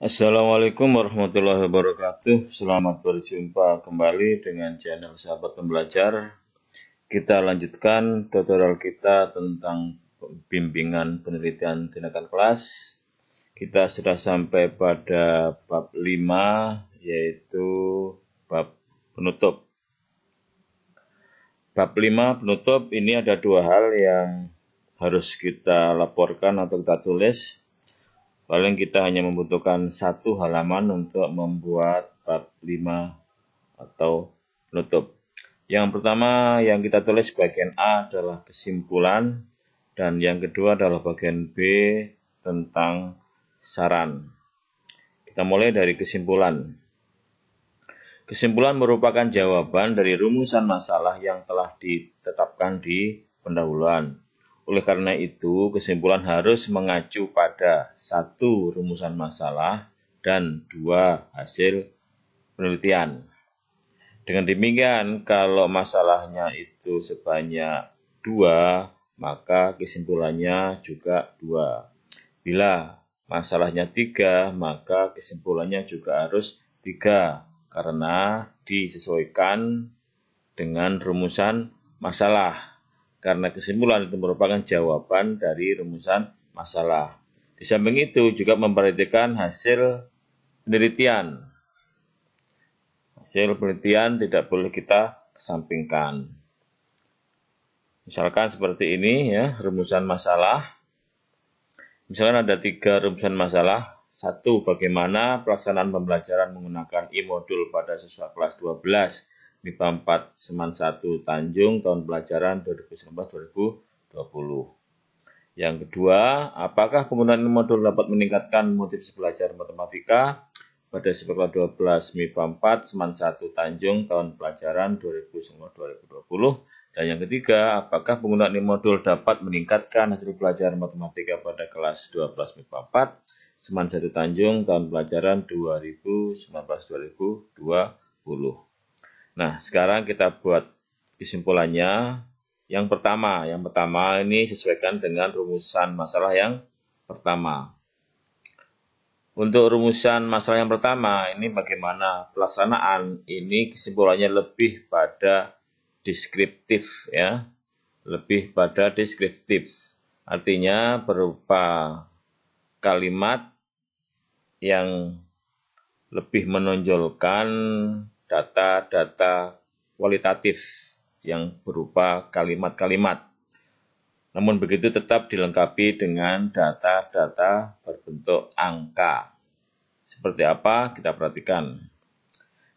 Assalamualaikum warahmatullahi wabarakatuh. Selamat berjumpa kembali dengan channel Sahabat Pembelajar. Kita lanjutkan tutorial kita tentang bimbingan penelitian tindakan kelas. Kita sudah sampai pada bab 5 yaitu bab penutup. Bab 5 penutup ini ada dua hal yang harus kita laporkan atau kita tulis Paling kita hanya membutuhkan satu halaman untuk membuat bab 5 atau penutup. Yang pertama yang kita tulis bagian A adalah kesimpulan dan yang kedua adalah bagian B tentang saran. Kita mulai dari kesimpulan. Kesimpulan merupakan jawaban dari rumusan masalah yang telah ditetapkan di pendahuluan. Oleh karena itu, kesimpulan harus mengacu pada satu rumusan masalah dan dua hasil penelitian. Dengan demikian, kalau masalahnya itu sebanyak dua, maka kesimpulannya juga dua. Bila masalahnya tiga, maka kesimpulannya juga harus tiga, karena disesuaikan dengan rumusan masalah karena kesimpulan itu merupakan jawaban dari rumusan masalah. Di samping itu juga memperhatikan hasil penelitian. Hasil penelitian tidak boleh kita kesampingkan. Misalkan seperti ini ya, rumusan masalah. Misalkan ada tiga rumusan masalah. Satu, bagaimana pelaksanaan pembelajaran menggunakan e-modul pada siswa kelas 12 MIPA 4 Seman 1 Tanjung tahun pelajaran 2019-2020. Yang kedua, apakah penggunaan modul dapat meningkatkan motivasi belajar matematika pada SPK 12 MIPA 4 Seman 1 Tanjung tahun pelajaran 2019-2020? Dan yang ketiga, apakah penggunaan modul dapat meningkatkan hasil pelajaran matematika pada kelas 12 MIPA 4 Seman 1 Tanjung tahun pelajaran 2019-2020? Nah, sekarang kita buat kesimpulannya. Yang pertama, yang pertama ini sesuaikan dengan rumusan masalah yang pertama. Untuk rumusan masalah yang pertama, ini bagaimana pelaksanaan ini kesimpulannya lebih pada deskriptif ya. Lebih pada deskriptif. Artinya berupa kalimat yang lebih menonjolkan data-data kualitatif yang berupa kalimat-kalimat. Namun begitu tetap dilengkapi dengan data-data berbentuk angka. Seperti apa? Kita perhatikan.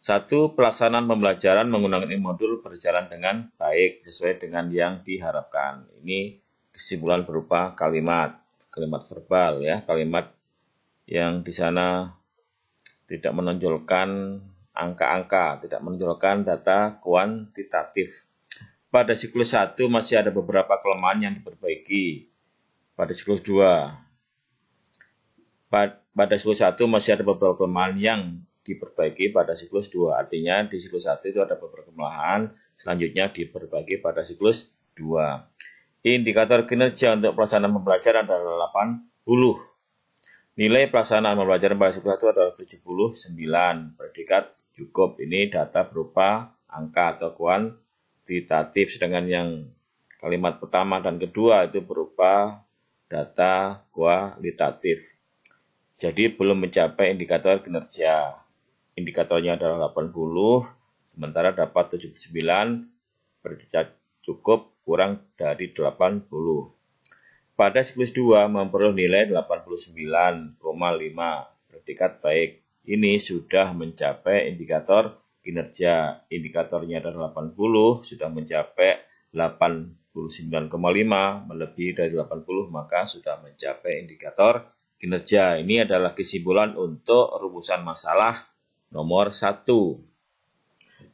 Satu, pelaksanaan pembelajaran menggunakan e-modul berjalan dengan baik sesuai dengan yang diharapkan. Ini kesimpulan berupa kalimat, kalimat verbal ya, kalimat yang di sana tidak menonjolkan angka-angka, tidak menunjukkan data kuantitatif. Pada siklus 1 masih ada beberapa kelemahan yang diperbaiki. Pada siklus 2 pada siklus 1 masih ada beberapa kelemahan yang diperbaiki pada siklus 2. Artinya di siklus 1 itu ada beberapa kelemahan, selanjutnya diperbaiki pada siklus 2. Indikator kinerja untuk pelaksanaan pembelajaran adalah 80. Nilai pelaksanaan pembelajaran bahasa itu adalah 79 predikat cukup. Ini data berupa angka atau kuantitatif, sedangkan yang kalimat pertama dan kedua itu berupa data kualitatif. Jadi belum mencapai indikator kinerja. Indikatornya adalah 80, sementara dapat 79 predikat cukup kurang dari 80 pada siklus 2 memperoleh nilai 89,5 predikat baik. Ini sudah mencapai indikator kinerja. Indikatornya adalah 80, sudah mencapai 89,5, melebihi dari 80 maka sudah mencapai indikator kinerja. Ini adalah kesimpulan untuk rumusan masalah nomor 1.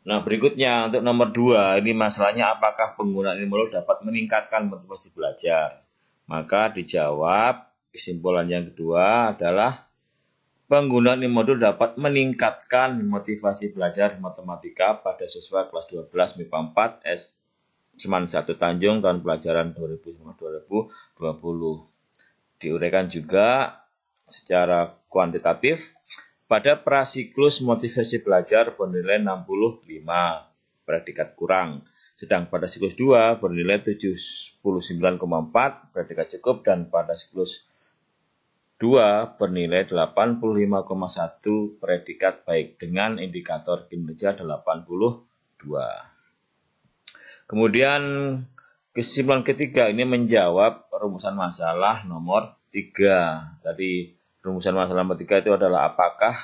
Nah, berikutnya untuk nomor 2, ini masalahnya apakah penggunaan ilmu dapat meningkatkan motivasi belajar. Maka dijawab kesimpulan yang kedua adalah penggunaan modul dapat meningkatkan motivasi belajar matematika pada siswa kelas 12 MIPA 4 S Seman 1 Tanjung tahun pelajaran 2020 Diuraikan juga secara kuantitatif pada prasiklus motivasi belajar bernilai 65 predikat kurang sedang pada siklus 2 bernilai 79,4 predikat cukup dan pada siklus 2 bernilai 85,1 predikat baik dengan indikator kinerja 82. Kemudian kesimpulan ketiga ini menjawab rumusan masalah nomor 3. Tadi rumusan masalah nomor 3 itu adalah apakah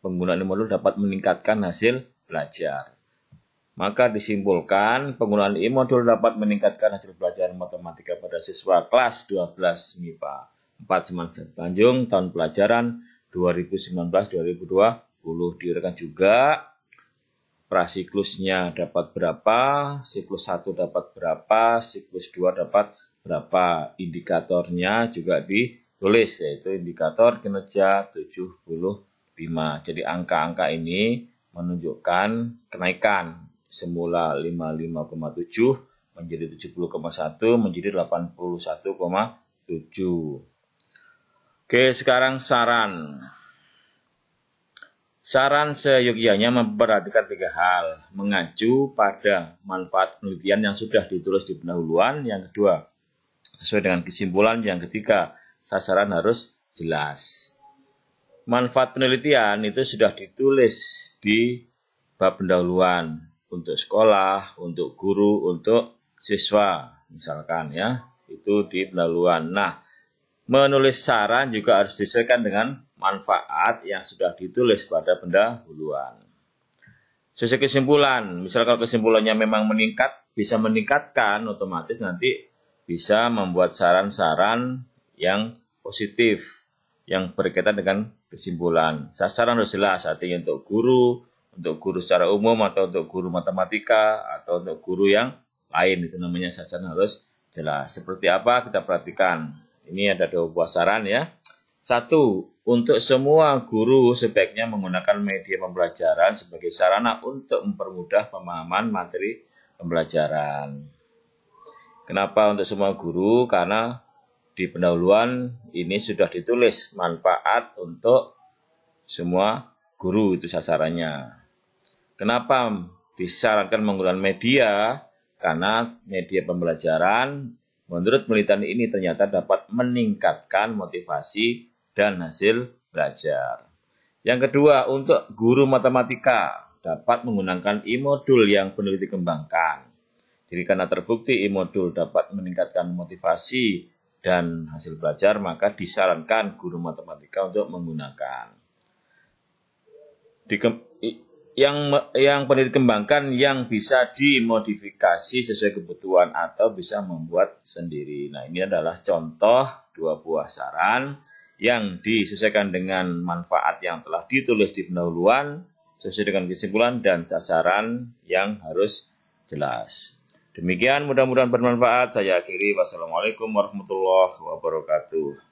penggunaan modul dapat meningkatkan hasil belajar. Maka disimpulkan, penggunaan e-modul dapat meningkatkan hasil belajar matematika pada siswa kelas 12 MIPA 4 Semangat Tanjung tahun pelajaran 2019-2020. Diuraikan juga prasiklusnya dapat berapa, siklus 1 dapat berapa, siklus 2 dapat berapa. Indikatornya juga ditulis, yaitu indikator kinerja 75. Jadi angka-angka ini menunjukkan kenaikan semula 55,7 menjadi 70,1 menjadi 81,7. Oke, sekarang saran. Saran seyogianya memperhatikan tiga hal. Mengacu pada manfaat penelitian yang sudah ditulis di pendahuluan. Yang kedua, sesuai dengan kesimpulan. Yang ketiga, sasaran harus jelas. Manfaat penelitian itu sudah ditulis di bab pendahuluan untuk sekolah, untuk guru, untuk siswa, misalkan ya. Itu di pendahuluan. Nah, menulis saran juga harus disesuaikan dengan manfaat yang sudah ditulis pada pendahuluan. Sesuai kesimpulan, misal kalau kesimpulannya memang meningkat, bisa meningkatkan otomatis nanti bisa membuat saran-saran yang positif yang berkaitan dengan kesimpulan. Sasaran harus jelas, artinya untuk guru, untuk guru secara umum atau untuk guru matematika atau untuk guru yang lain itu namanya sasaran harus jelas. Seperti apa kita perhatikan. Ini ada dua buah saran ya. Satu, untuk semua guru sebaiknya menggunakan media pembelajaran sebagai sarana untuk mempermudah pemahaman materi pembelajaran. Kenapa untuk semua guru? Karena di pendahuluan ini sudah ditulis manfaat untuk semua guru itu sasarannya. Kenapa disarankan menggunakan media? Karena media pembelajaran menurut penelitian ini ternyata dapat meningkatkan motivasi dan hasil belajar. Yang kedua, untuk guru matematika dapat menggunakan e-modul yang peneliti kembangkan. Jadi karena terbukti e-modul dapat meningkatkan motivasi dan hasil belajar, maka disarankan guru matematika untuk menggunakan yang yang pernah dikembangkan yang bisa dimodifikasi sesuai kebutuhan atau bisa membuat sendiri. Nah, ini adalah contoh dua buah saran yang disesuaikan dengan manfaat yang telah ditulis di pendahuluan sesuai dengan kesimpulan dan sasaran yang harus jelas. Demikian mudah-mudahan bermanfaat. Saya akhiri. Wassalamualaikum warahmatullahi wabarakatuh.